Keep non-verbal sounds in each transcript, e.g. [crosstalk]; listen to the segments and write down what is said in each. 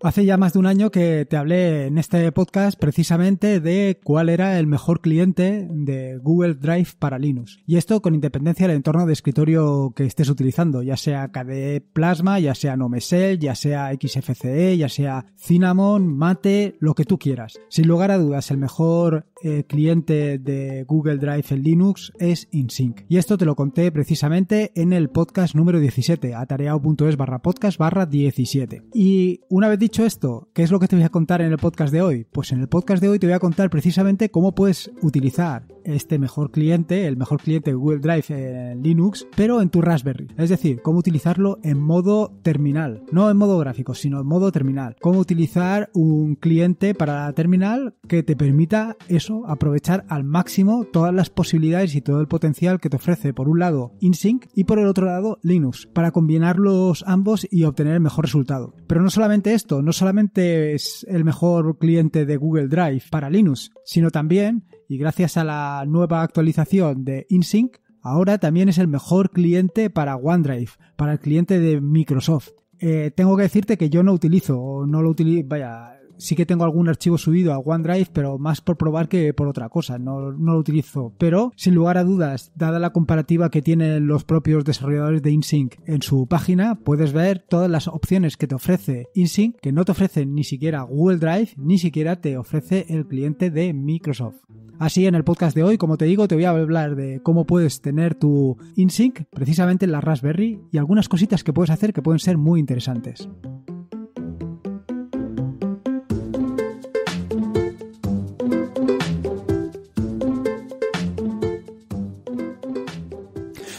Hace ya más de un año que te hablé en este podcast precisamente de cuál era el mejor cliente de Google Drive para Linux. Y esto con independencia del entorno de escritorio que estés utilizando, ya sea KDE Plasma, ya sea Nomesel, ya sea XFCE, ya sea Cinnamon, Mate, lo que tú quieras. Sin lugar a dudas, el mejor eh, cliente de Google Drive en Linux es InSync. Y esto te lo conté precisamente en el podcast número 17, atareao.es barra podcast barra 17. Y una vez dicho dicho esto, ¿qué es lo que te voy a contar en el podcast de hoy? Pues en el podcast de hoy te voy a contar precisamente cómo puedes utilizar este mejor cliente, el mejor cliente de Google Drive en Linux, pero en tu Raspberry. Es decir, cómo utilizarlo en modo terminal, no en modo gráfico, sino en modo terminal. Cómo utilizar un cliente para terminal que te permita eso, aprovechar al máximo todas las posibilidades y todo el potencial que te ofrece, por un lado, InSync y por el otro lado, Linux, para combinarlos ambos y obtener el mejor resultado. Pero no solamente esto, no solamente es el mejor cliente de Google Drive para Linux, sino también y gracias a la nueva actualización de InSync, ahora también es el mejor cliente para OneDrive, para el cliente de Microsoft. Eh, tengo que decirte que yo no utilizo, o no lo utilizo, vaya, sí que tengo algún archivo subido a OneDrive, pero más por probar que por otra cosa, no, lo utilizo. Pero, sin lugar a dudas, dada la comparativa que tienen los propios desarrolladores de InSync en su página, puedes ver todas las opciones que te ofrece InSync, que no te ofrece ni siquiera Google Drive, ni siquiera te ofrece el cliente de Microsoft. Así, en el podcast de hoy, como te digo, te voy a hablar de cómo puedes tener tu InSync precisamente en la Raspberry y algunas cositas que puedes hacer que pueden ser muy interesantes.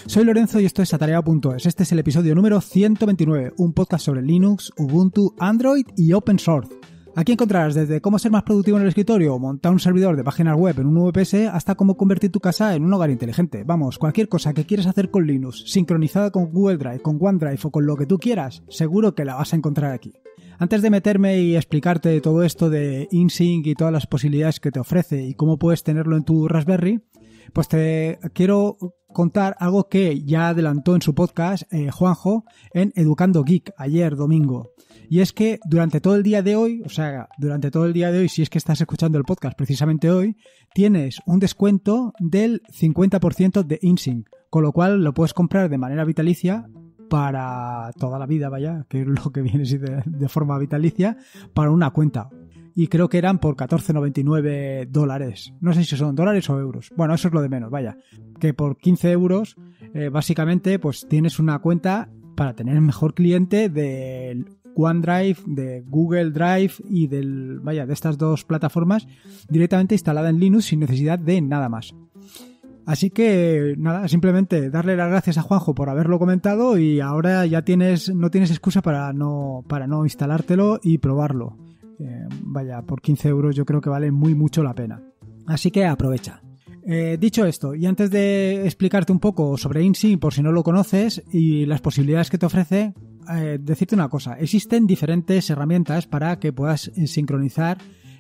Soy Lorenzo y esto es Atareado.es. Este es el episodio número 129, un podcast sobre Linux, Ubuntu, Android y Open Source. Aquí encontrarás desde cómo ser más productivo en el escritorio, montar un servidor de páginas web en un VPS, hasta cómo convertir tu casa en un hogar inteligente. Vamos, cualquier cosa que quieras hacer con Linux, sincronizada con Google Drive, con OneDrive o con lo que tú quieras, seguro que la vas a encontrar aquí. Antes de meterme y explicarte todo esto de InSync y todas las posibilidades que te ofrece y cómo puedes tenerlo en tu Raspberry, pues te quiero contar algo que ya adelantó en su podcast eh, Juanjo en Educando Geek ayer domingo. Y es que durante todo el día de hoy, o sea, durante todo el día de hoy, si es que estás escuchando el podcast precisamente hoy, tienes un descuento del 50% de InSync, con lo cual lo puedes comprar de manera vitalicia para toda la vida, vaya, que es lo que viene de forma vitalicia, para una cuenta y creo que eran por 14,99 dólares. No sé si son dólares o euros. Bueno, eso es lo de menos, vaya. Que por 15 euros, eh, básicamente, pues tienes una cuenta para tener mejor cliente del OneDrive, de Google Drive y del, vaya, de estas dos plataformas directamente instalada en Linux sin necesidad de nada más. Así que nada, simplemente darle las gracias a Juanjo por haberlo comentado y ahora ya tienes no tienes excusa para no para no instalártelo y probarlo vaya, por 15 euros yo creo que vale muy mucho la pena. Así que aprovecha. Eh, dicho esto, y antes de explicarte un poco sobre Insync, por si no lo conoces, y las posibilidades que te ofrece, eh, decirte una cosa. Existen diferentes herramientas para que puedas eh, sincronizar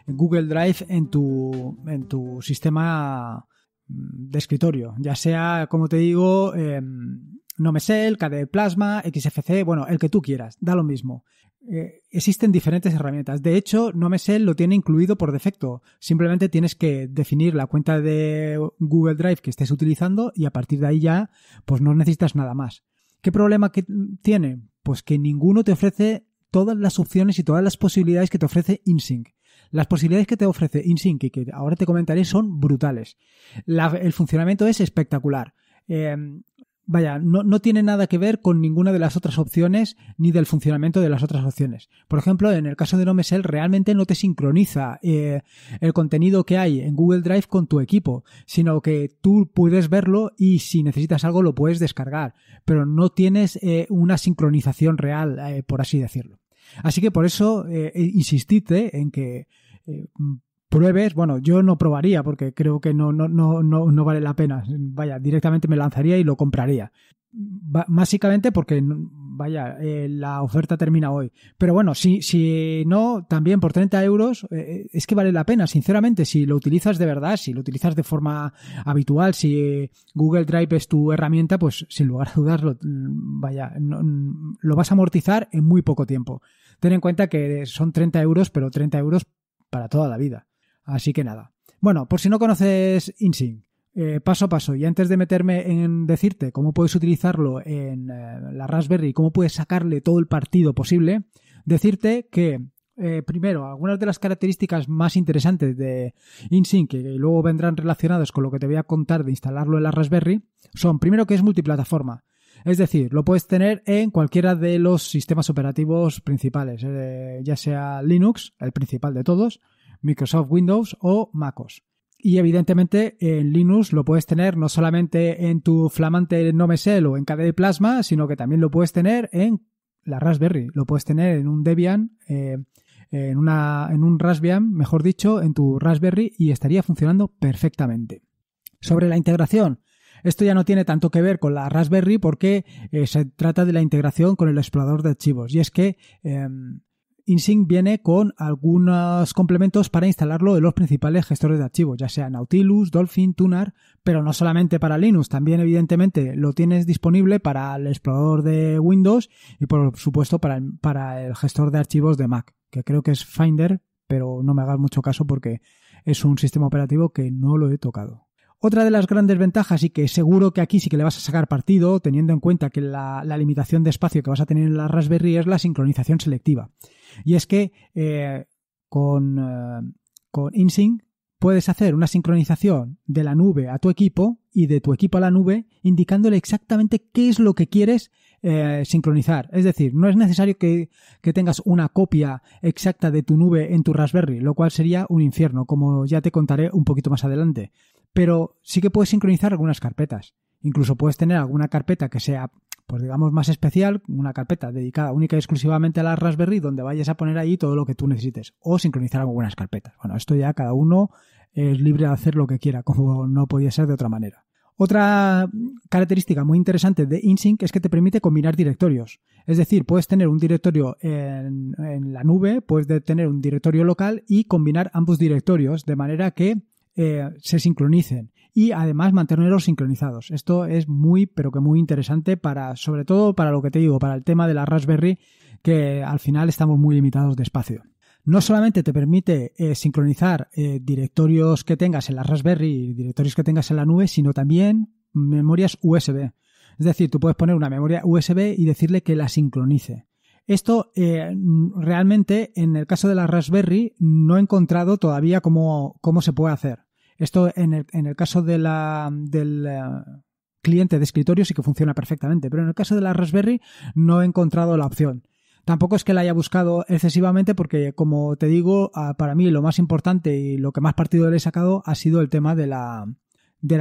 Google Drive en tu, sistema mm, de escritorio, ya sea, como te digo, em, Nomesel, KDE Plasma, XFC, bueno, el que tú quieras, da lo mismo. Eh, existen diferentes herramientas. De hecho, NoMesel lo tiene incluido por defecto. Simplemente tienes que definir la cuenta de Google Drive que estés utilizando y a partir de ahí ya, pues no necesitas nada más. ¿Qué problema que tiene? Pues que ninguno te ofrece todas las opciones y todas las posibilidades que te ofrece InSync. Las posibilidades que te ofrece InSync y que ahora te comentaré son brutales. el funcionamiento es espectacular. Eh, vaya, no, tiene nada que ver con ninguna de las otras opciones ni del funcionamiento de las otras opciones. Por ejemplo, en el caso de NoMesel, realmente no te sincroniza eh, el contenido que hay en Google Drive con tu equipo, sino que tú puedes verlo y si necesitas algo lo puedes descargar, pero no tienes eh, una sincronización real, eh, por así decirlo. Así que por eso insistite en que pruebes, bueno, yo no probaría porque creo que no, no, no, vale la pena. Vaya, directamente me lanzaría y lo compraría. básicamente porque, vaya, eh, la oferta termina hoy. Pero bueno, si, no, también por 30 euros eh, eh, es que vale la pena, sinceramente, si lo utilizas de verdad, si lo utilizas de forma habitual, si Google Drive es tu herramienta, pues sin lugar a dudas, vaya, lo vas a amortizar en muy poco tiempo. Ten en cuenta que son 30 euros, pero 30 euros para toda la vida. Así que nada. Bueno, por si no conoces InSync, eh, paso a paso, y antes de meterme en decirte cómo puedes utilizarlo en eh, la Raspberry, cómo puedes sacarle todo el partido posible, decirte que eh, primero, algunas de las características más interesantes de InSync, que luego vendrán relacionadas con lo que te voy a contar de instalarlo en la Raspberry, son primero que es multiplataforma. Es decir, lo puedes tener en cualquiera de los sistemas operativos principales, ya sea Linux, el principal de todos, Microsoft Windows o MacOS. Y evidentemente en Linux lo puedes tener no solamente en tu flamante Nomesel o en KDE Plasma, sino que también lo puedes tener en la Raspberry, lo puedes tener en un Debian, eh, en, una, en un Raspbian, mejor dicho, en tu Raspberry y estaría funcionando perfectamente. Sobre la integración, esto ya no tiene tanto que ver con la Raspberry porque eh, se trata de la integración con el explorador de archivos. Y es que em, InSync viene con algunos complementos para instalarlo en los principales gestores de archivos, ya sea Nautilus, Dolphin, Tunar, pero no solamente para Linux, también evidentemente lo tienes disponible para el explorador de Windows y por supuesto para el, gestor de archivos de Mac, que creo que es Finder, pero no me hagas mucho caso porque es un sistema operativo que no lo he tocado. Otra de las grandes ventajas y que seguro que aquí sí que le vas a sacar partido, teniendo en cuenta que la, limitación de espacio que vas a tener en la Raspberry es la sincronización selectiva. Y es que eh, eh, con, InSync puedes hacer una sincronización de la nube a tu equipo y de tu equipo a la nube, indicándole exactamente qué es lo que quieres eh, sincronizar. Es decir, no es necesario que, que, tengas una copia exacta de tu nube en tu Raspberry, lo cual sería un infierno, como ya te contaré un poquito más adelante. Pero sí que puedes sincronizar algunas carpetas. Incluso puedes tener alguna carpeta que sea pues digamos, más especial, una carpeta dedicada única y exclusivamente a la Raspberry, donde vayas a poner ahí todo lo que tú necesites, o sincronizar algunas carpetas. Bueno, esto ya cada uno es libre de hacer lo que quiera, como no podía ser de otra manera. Otra característica muy interesante de InSync es que te permite combinar directorios. Es decir, puedes tener un directorio en, en, la nube, puedes tener un directorio local y combinar ambos directorios de manera que eh, se sincronicen y además mantenerlos sincronizados. Esto es muy, pero que muy interesante para, sobre todo para lo que te digo, para el tema de la Raspberry, que al final estamos muy limitados de espacio. No solamente te permite eh, sincronizar eh, directorios que tengas en la Raspberry y directorios que tengas en la nube, sino también memorias USB. Es decir, tú puedes poner una memoria USB y decirle que la sincronice. Esto realmente en el caso de la Raspberry no he encontrado todavía cómo se puede hacer. Esto en el, caso del eh, cliente de escritorio sí que funciona perfectamente, pero en el caso de la Raspberry no he encontrado la opción. Tampoco es que la haya buscado excesivamente porque, como te digo, ah, para mí lo más importante y lo que más partido le he sacado ha sido el tema de la,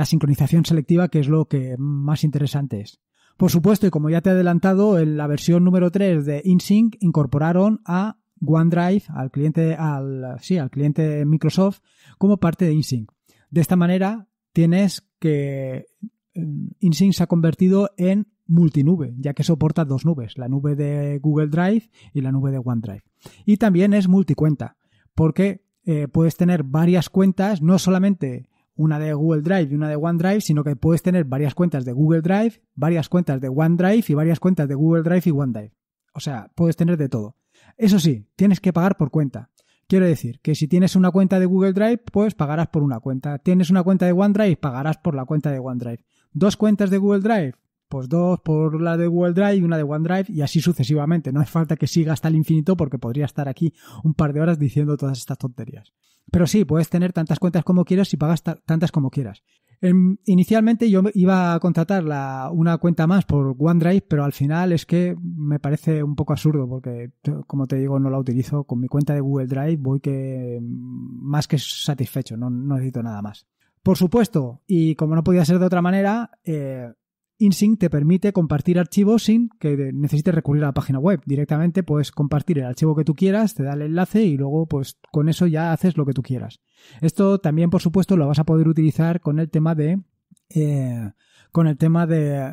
sincronización selectiva, que es lo que más interesante es. Por supuesto, y como ya te he adelantado, en la versión número 3 de InSync incorporaron a OneDrive, al cliente, al, sí, al cliente Microsoft, como parte de InSync. De esta manera tienes que em, InSync se ha convertido en multinube, ya que soporta dos nubes, la nube de Google Drive y la nube de OneDrive. Y también es multicuenta, porque eh, puedes tener varias cuentas, no solamente una de Google Drive y una de OneDrive, sino que puedes tener varias cuentas de Google Drive, varias cuentas de OneDrive y varias cuentas de Google Drive y OneDrive. O sea, puedes tener de todo. Eso sí, tienes que pagar por cuenta. Quiero decir que si tienes una cuenta de Google Drive, pues pagarás por una cuenta. Tienes una cuenta de OneDrive, pagarás por la cuenta de OneDrive. Dos cuentas de Google Drive, pues dos por la de Google Drive y una de OneDrive y así sucesivamente. No es falta que siga hasta el infinito porque podría estar aquí un par de horas diciendo todas estas tonterías. Pero sí, puedes tener tantas cuentas como quieras y pagas tantas como quieras. Em, inicialmente yo iba a contratar la, una cuenta más por OneDrive, pero al final es que me parece un poco absurdo porque, como te digo, no la utilizo. Con mi cuenta de Google Drive voy que em, más que satisfecho, no, no necesito nada más. Por supuesto, y como no podía ser de otra manera, eh, InSync te permite compartir archivos sin que necesites recurrir a la página web. Directamente puedes compartir el archivo que tú quieras, te da el enlace y luego pues con eso ya haces lo que tú quieras. Esto también por supuesto lo vas a poder utilizar con el tema de... Eh, con el tema de...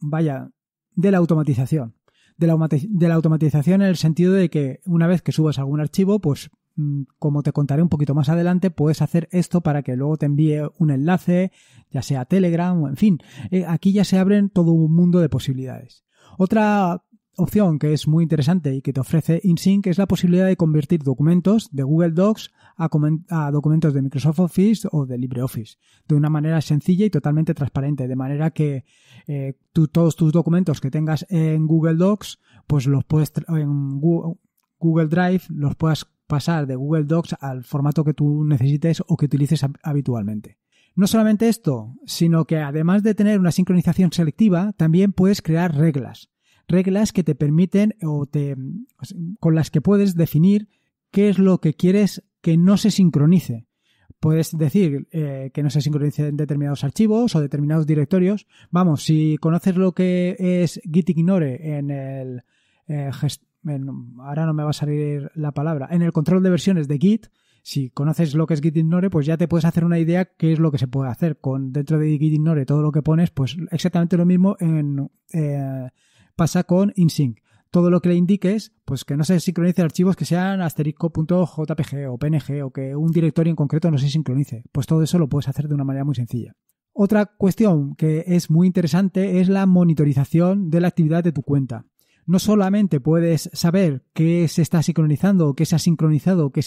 vaya, de la automatización. De la, de la automatización en el sentido de que una vez que subas algún archivo pues Mm, como te contaré un poquito más adelante, puedes hacer esto para que luego te envíe un enlace, ya sea Telegram o en fin. Eh, aquí ya se abren todo un mundo de posibilidades. Otra opción que es muy interesante y que te ofrece InSync es la posibilidad de convertir documentos de Google Docs a, documentos de Microsoft Office o de LibreOffice de una manera sencilla y totalmente transparente, de manera que eh, tú, todos tus documentos que tengas en Google Docs, pues los puedes en Google Drive los puedas pasar de Google Docs al formato que tú necesites o que utilices habitualmente. No solamente esto, sino que además de tener una sincronización selectiva, también puedes crear reglas. Reglas que te permiten o te, con las que puedes definir qué es lo que quieres que no se sincronice. Puedes decir eh, que no se sincronicen determinados archivos o determinados directorios. Vamos, si conoces lo que es Git Ignore en el eh, ahora no me va a salir la palabra, en el control de versiones de Git, si conoces lo que es Git Ignore, pues ya te puedes hacer una idea qué es lo que se puede hacer. Con dentro de Git Ignore todo lo que pones, pues exactamente lo mismo en, eh, pasa con InSync. Todo lo que le indiques, pues que no se sincronice archivos que sean asterisco.jpg o PNG o que un directorio en concreto no se sincronice. Pues todo eso lo puedes hacer de una manera muy sencilla. Otra cuestión que es muy interesante es la monitorización de la actividad de tu cuenta no solamente puedes saber qué se está sincronizando o qué se ha sincronizado, qué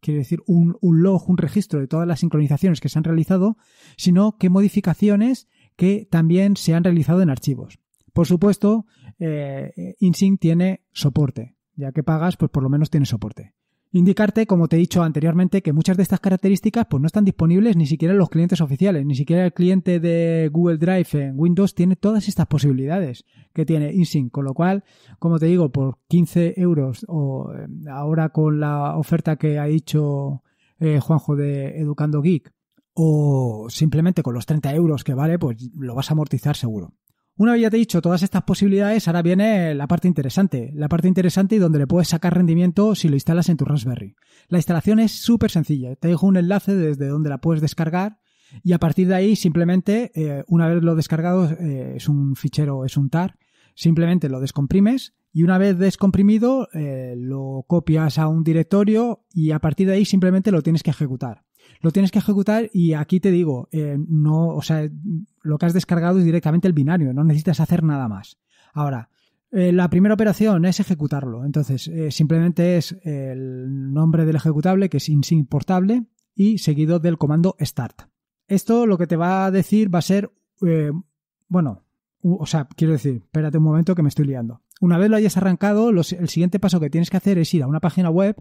quiere decir un, log, un registro de todas las sincronizaciones que se han realizado, sino qué modificaciones que también se han realizado en archivos. Por supuesto, eh, InSync tiene soporte. Ya que pagas, pues por lo menos tiene soporte. Indicarte, como te he dicho anteriormente, que muchas de estas características pues, no están disponibles ni siquiera en los clientes oficiales, ni siquiera el cliente de Google Drive en Windows tiene todas estas posibilidades que tiene InSync, con lo cual, como te digo, por 15 euros o eh, ahora con la oferta que ha hecho eh, Juanjo de Educando Geek, o simplemente con los 30 euros que vale, pues lo vas a amortizar seguro. Una vez ya te he dicho todas estas posibilidades, ahora viene la parte interesante. La parte interesante y donde le puedes sacar rendimiento si lo instalas en tu Raspberry. La instalación es súper sencilla. Te dejo un enlace desde donde la puedes descargar y a partir de ahí simplemente, eh, una vez lo descargado, eh, es un fichero, es un tar, simplemente lo descomprimes y una vez descomprimido eh, lo copias a un directorio y a partir de ahí simplemente lo tienes que ejecutar. Lo tienes que ejecutar y aquí te digo, eh, no, sea, lo que has descargado es directamente el binario, no necesitas hacer nada más. Ahora, eh, la primera operación es ejecutarlo, entonces simplemente es el nombre del ejecutable que es portable, y seguido del comando start. Esto lo que te va a decir va a ser, bueno, o sea, quiero decir, espérate un momento que me estoy liando. Una vez lo hayas arrancado, el siguiente paso que tienes que hacer es ir a una página web,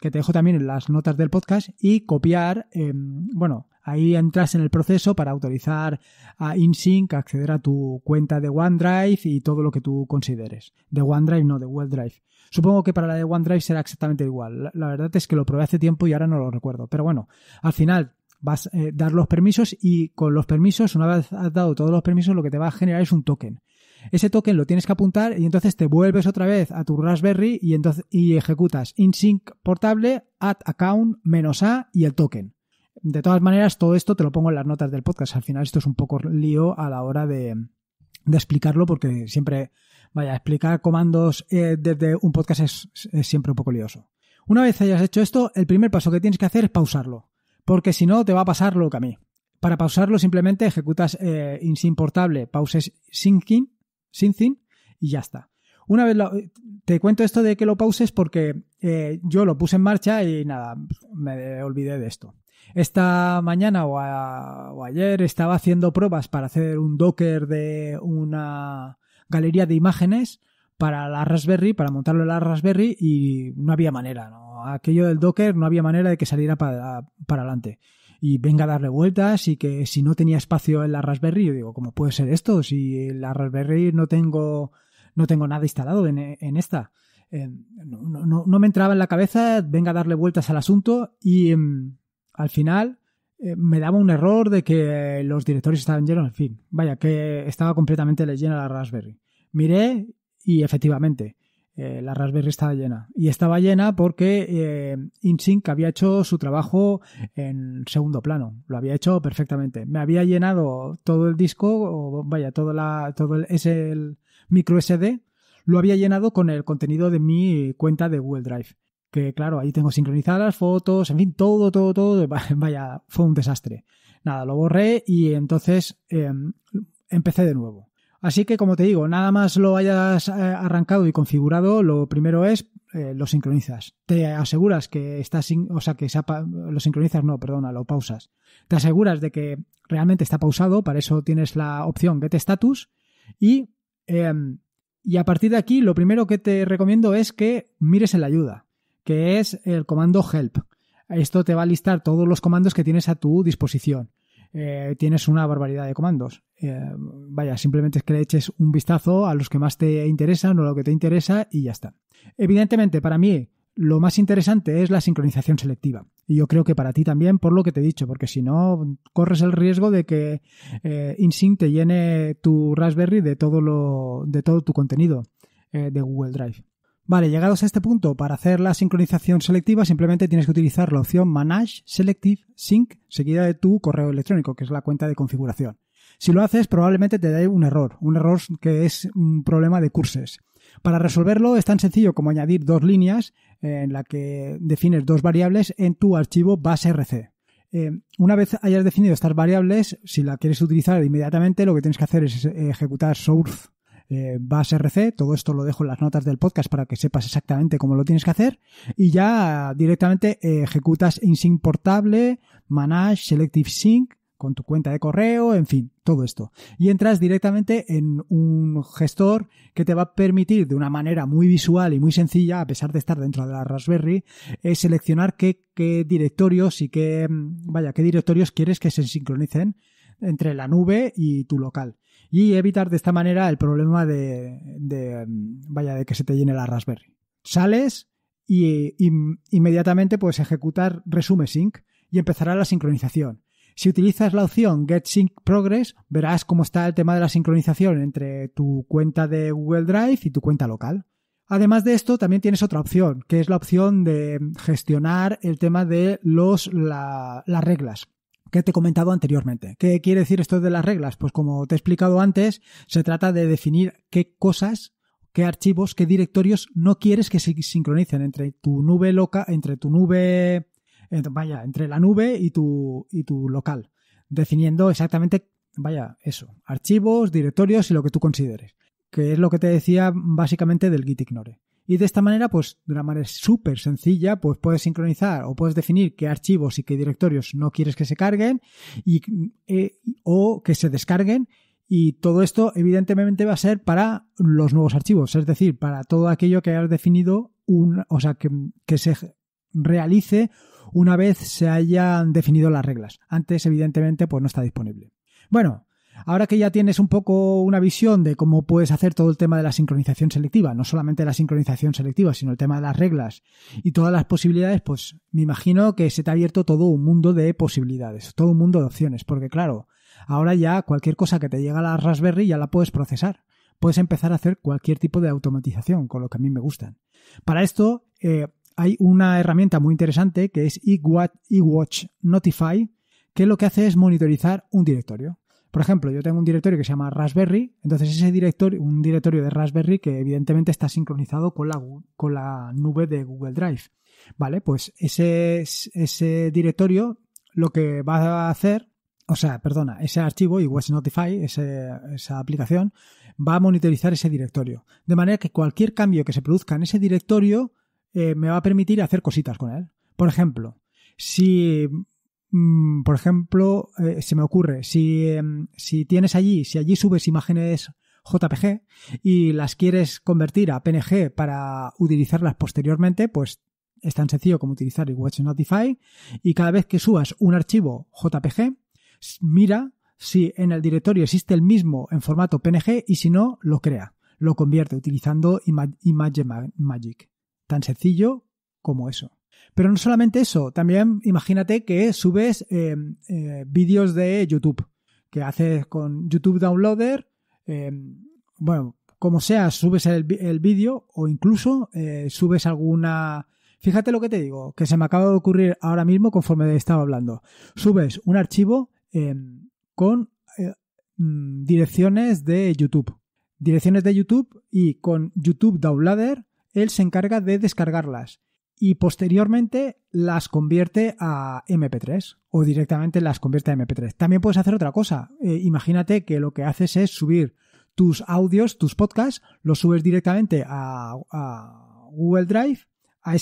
que te dejo también en las notas del podcast, y copiar, em, bueno, ahí entras en el proceso para autorizar a InSync a acceder a tu cuenta de OneDrive y todo lo que tú consideres. De OneDrive, no, de Google Drive. Supongo que para la de OneDrive será exactamente igual. La, verdad es que lo probé hace tiempo y ahora no lo recuerdo. Pero bueno, al final vas a eh, dar los permisos y con los permisos, una vez has dado todos los permisos, lo que te va a generar es un token. Ese token lo tienes que apuntar y entonces te vuelves otra vez a tu Raspberry y, entonces, y ejecutas InSync portable, add account, menos A y el token. De todas maneras, todo esto te lo pongo en las notas del podcast. Al final esto es un poco lío a la hora de, explicarlo porque siempre, vaya, explicar comandos eh, desde un podcast es, siempre un poco lioso. Una vez hayas hecho esto, el primer paso que tienes que hacer es pausarlo, porque si no te va a pasar lo que a mí. Para pausarlo simplemente ejecutas eh, insync portable pauses syncing sin sin y ya está. Una vez te cuento esto de que lo pauses porque eh, yo lo puse en marcha y nada, me olvidé de esto. Esta mañana o, ayer estaba haciendo pruebas para hacer un Docker de una galería de imágenes para la Raspberry, para montarlo en la Raspberry y no había manera, Aquello del Docker no había manera de que saliera para, para adelante y venga a darle vueltas y que si no tenía espacio en la Raspberry, yo digo, ¿cómo puede ser esto? Si en la Raspberry no tengo, no tengo nada instalado en, esta. Eh, no, me entraba en la cabeza, venga a darle vueltas al asunto y em, al final eh, me daba un error de que los directores estaban llenos, en fin, vaya, que estaba completamente llena la Raspberry. Miré y efectivamente, eh, la Raspberry estaba llena. Y estaba llena porque eh, InSync había hecho su trabajo en segundo plano. Lo había hecho perfectamente. Me había llenado todo el disco, o vaya, todo, la, todo el, es el micro SD, lo había llenado con el contenido de mi cuenta de Google Drive. Que claro, ahí tengo sincronizadas fotos, en fin, todo, todo, todo. [laughs] Vaya, fue un desastre. Nada, lo borré y entonces em, empecé de nuevo. Así que, como te digo, nada más lo hayas eh, arrancado y configurado, lo primero es eh, lo sincronizas. Te aseguras que está o sea, que se lo sincronizas, no, perdona, lo pausas. Te aseguras de que realmente está pausado, para eso tienes la opción Get Status y, em, y a partir de aquí lo primero que te recomiendo es que mires en la ayuda, que es el comando help. Esto te va a listar todos los comandos que tienes a tu disposición. Eh, tienes una barbaridad de comandos. Eh, vaya, simplemente es que le eches un vistazo a los que más te interesan o lo que te interesa y ya está. Evidentemente, para mí, lo más interesante es la sincronización selectiva. Y yo creo que para ti también, por lo que te he dicho, porque si no, corres el riesgo de que eh, InSync te llene tu Raspberry de todo, lo, de todo tu contenido de Google Drive. Vale, llegados a este punto, para hacer la sincronización selectiva simplemente tienes que utilizar la opción Manage Selective Sync seguida de tu correo electrónico, que es la cuenta de configuración. Si lo haces, probablemente te dé un error, un error que es un problema de curses. Para resolverlo es tan sencillo como añadir dos líneas eh, en la que defines dos variables en tu archivo base RC. Eh, una vez hayas definido estas variables, si la quieres utilizar inmediatamente, lo que tienes que hacer es eh, ejecutar source eh, vas RC, todo esto lo dejo en las notas del podcast para que sepas exactamente cómo lo tienes que hacer y ya directamente eh, ejecutas InSync portable, manage, selective sync con tu cuenta de correo, en fin, todo esto. Y entras directamente en un gestor que te va a permitir de una manera muy visual y muy sencilla, a pesar de estar dentro de la Raspberry, eh, seleccionar qué, qué directorios y qué, mm, vaya, qué directorios quieres que se sincronicen entre la nube y tu local y evitar de esta manera el problema de, mm, vaya, de que se te llene la Raspberry. Sales y, inmediatamente puedes ejecutar resume sync y empezará la sincronización. Si utilizas la opción Get Sync Progress, verás cómo está el tema de la sincronización entre tu cuenta de Google Drive y tu cuenta local. Además de esto, también tienes otra opción, que es la opción de gestionar el tema de los, las reglas te he comentado anteriormente. ¿Qué quiere decir esto de las reglas? Pues como te he explicado antes, se trata de definir qué cosas, qué archivos, qué directorios no quieres que se sincronicen entre tu nube loca, entre tu nube, vaya, entre la nube y tu, y tu local, definiendo exactamente, vaya, eso, archivos, directorios y lo que tú consideres, que es lo que te decía básicamente del git ignore. Y de esta manera, pues de una manera súper sencilla, pues puedes sincronizar o puedes definir qué archivos y qué directorios no quieres que se carguen y, eh, o que se descarguen. Y todo esto evidentemente va a ser para los nuevos archivos, es decir, para todo aquello que hayas definido, o sea, que, que se realice una vez se hayan definido las reglas. Antes, evidentemente, pues no está disponible. Bueno, Ahora que ya tienes un poco una visión de cómo puedes hacer todo el tema de la sincronización selectiva, no solamente la sincronización selectiva, sino el tema de las reglas y todas las posibilidades, pues me imagino que se te ha abierto todo un mundo de posibilidades, todo un mundo de opciones, porque claro, ahora ya cualquier cosa que te llega a la Raspberry ya la puedes procesar. Puedes empezar a hacer cualquier tipo de automatización, con lo que a mí me gustan. Para esto eh, hay una herramienta muy interesante que es eWatch Notify, que lo que hace es monitorizar un directorio. Por ejemplo, yo tengo un directorio que se llama Raspberry, entonces ese directorio, un directorio de Raspberry que evidentemente está sincronizado con la, nube de Google Drive. Vale, pues ese, directorio lo que va a hacer o sea, perdona, ese archivo y West Notify, esa aplicación, va a monitorizar ese directorio. De manera que cualquier cambio que se produzca en ese directorio eh, me va a permitir hacer cositas con él. Por ejemplo, si Mm, por ejemplo, eh, se me ocurre, em, si, tienes allí, si allí subes imágenes JPG y las quieres convertir a PNG para utilizarlas posteriormente, pues es tan sencillo como utilizar el Watch Notify y cada vez que subas un archivo JPG, mira si en el directorio existe el mismo en formato PNG y si no, lo crea, lo convierte utilizando Image Tan sencillo como eso. Pero no solamente eso, también imagínate que subes eh, eh, vídeos de YouTube, que haces con YouTube Downloader, eh, bueno, como sea, subes el, el vídeo o incluso subes alguna... Fíjate lo que te digo, que se me acaba de ocurrir ahora mismo conforme estaba hablando. Subes un archivo con mm, direcciones de YouTube. Direcciones de YouTube y con YouTube Downloader, él se encarga de descargarlas y posteriormente las convierte a MP3 o directamente las convierte a MP3. También puedes hacer otra cosa. Eh, imagínate que lo que haces es subir tus audios, tus podcasts, los subes directamente a, Google Drive, a,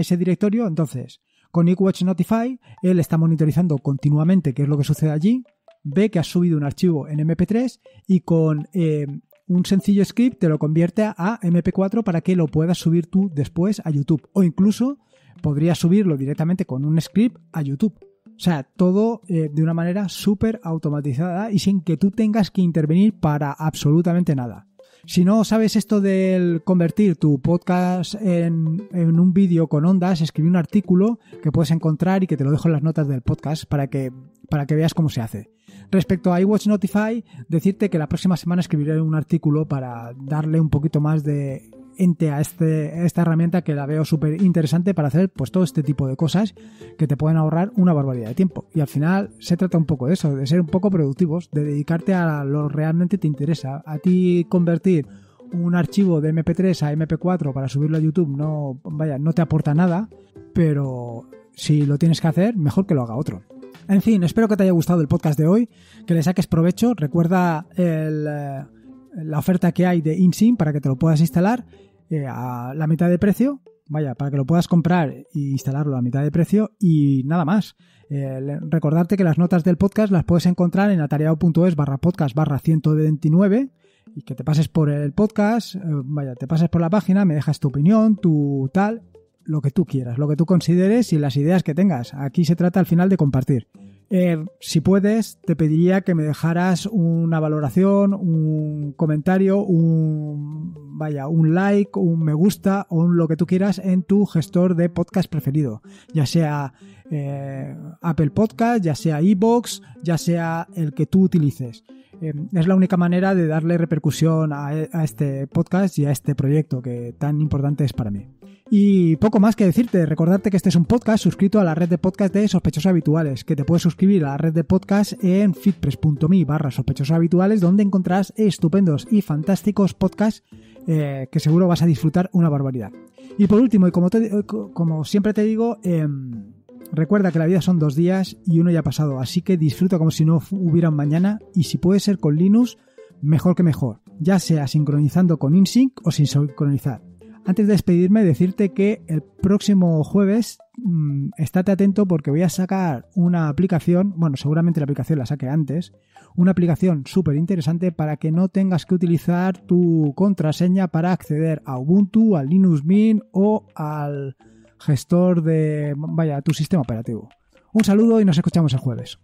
ese directorio. Entonces, con iWatch Notify, él está monitorizando continuamente qué es lo que sucede allí, ve que has subido un archivo en MP3 y con eh, un sencillo script te lo convierte a MP4 para que lo puedas subir tú después a YouTube. O incluso podrías subirlo directamente con un script a YouTube. O sea, todo eh, de una manera súper automatizada y sin que tú tengas que intervenir para absolutamente nada. Si no sabes esto del convertir tu podcast en, en un vídeo con ondas, escribí un artículo que puedes encontrar y que te lo dejo en las notas del podcast para que para que veas cómo se hace. Respecto a iWatch Notify, decirte que la próxima semana escribiré un artículo para darle un poquito más de ente este, a, esta herramienta que la veo súper interesante para hacer pues todo este tipo de cosas que te pueden ahorrar una barbaridad de tiempo. Y al final se trata un poco de eso, de ser un poco productivos, de dedicarte a lo realmente te interesa. A ti convertir un archivo de MP3 a MP4 para subirlo a YouTube no, vaya, no te aporta nada, pero si lo tienes que hacer, mejor que lo haga otro. En fin, espero que te haya gustado el podcast de hoy, que le saques provecho. Recuerda eh, la oferta que hay de InSim para que te lo puedas instalar eh, a la mitad de precio. Vaya, para que lo puedas comprar e instalarlo a mitad de precio y nada más. Eh, recordarte que las notas del podcast las puedes encontrar en atareado.es barra podcast barra 129 y que te pases por el podcast, vaya, te pases por la página, me dejas tu opinión, tu tal, lo que tú quieras, lo que tú consideres y las ideas que tengas. Aquí se trata al final de compartir. Eh, si puedes, te pediría que me dejaras una valoración, un comentario, un vaya, un like, un me gusta o lo que tú quieras en tu gestor de podcast preferido, ya sea eh, Apple Podcast, ya sea iBox, ya sea el que tú utilices. Eh, es la única manera de darle repercusión a este podcast y a este proyecto que tan importante es para mí. Y poco más que decirte, recordarte que este es un podcast suscrito a la red de podcast de sospechosos habituales, que te puedes suscribir a la red de podcast en fitpress.me barra sospechosos habituales, donde encontrarás estupendos y fantásticos podcasts eh, que seguro vas a disfrutar una barbaridad. Y por último, y como, eh, siempre te digo, em, recuerda que la vida son dos días y uno ya ha pasado, así que disfruta como si no hubiera un mañana y si puede ser con Linux, mejor que mejor, ya sea sincronizando con InSync o sin sincronizar antes de despedirme, decirte que el próximo jueves mm, estate atento porque voy a sacar una aplicación, bueno, seguramente la aplicación la saqué antes, una aplicación súper interesante para que no tengas que utilizar tu contraseña para acceder a Ubuntu, al Linux Mint o al gestor de, vaya, tu sistema operativo. Un saludo y nos escuchamos el jueves.